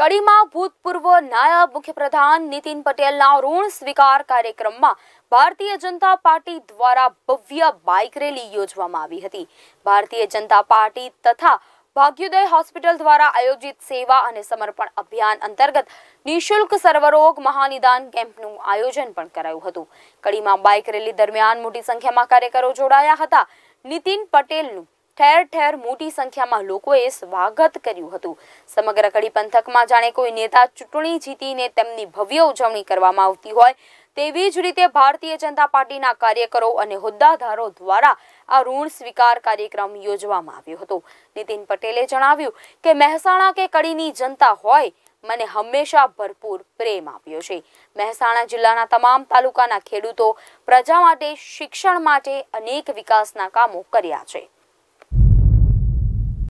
કડીમાં ભૂતપૂર્વ નાયબ મુખ્યપ્રધાન નીતિન પટેલના ઋણ સ્વીકાર કાર્યક્રમમાં ભારતીય જનતા પાર્ટી દ્વારા ભવ્ય બાઇક રેલી યોજવામાં આવી હતી ભારતીય જનતા પાર્ટી તથા ભાગ્યોદય હોસ્પિટલ દ્વારા આયોજિત સેવા અને સમર્પણ અભિયાન અંતર્ગત નિઃશુલ્ક સર્વરોગ મહાનિદાન કેમ્પનું આયોજન પણ કરાયું હતું કડીમાં બાઇક રેલી દરમિયાન મોટી સંખ્યામાં કાર્યકરો જોડાયા હતા નીતિન પટેલનું ઠેર ઠેર મોટી સંખ્યામાં લોકોએ સ્વાગત કર્યું હતું સમગ્ર કડી પંથકમાં જાણે કોઈ નેતા ચૂંટણી જીતીને તેમની ભવ્ય ઉજવણી કરવામાં આવતી હોય તેવી જ રીતે ભારતીય જનતા પાર્ટીના કાર્યકરો અને હોદ્દાધારો દ્વારા આ ઋણ સ્વીકાર કાર્યક્રમ યોજવામાં આવ્યો હતો નીતિન પટેલે જણાવ્યું કે મહેસાણા કે કડીની જનતા હોય મને હંમેશા ભરપૂર પ્રેમ આપ્યો છે મહેસાણા જિલ્લાના તમામ તાલુકાના ખેડૂતો પ્રજા માટે શિક્ષણ માટે અનેક વિકાસના કામો કર્યા છે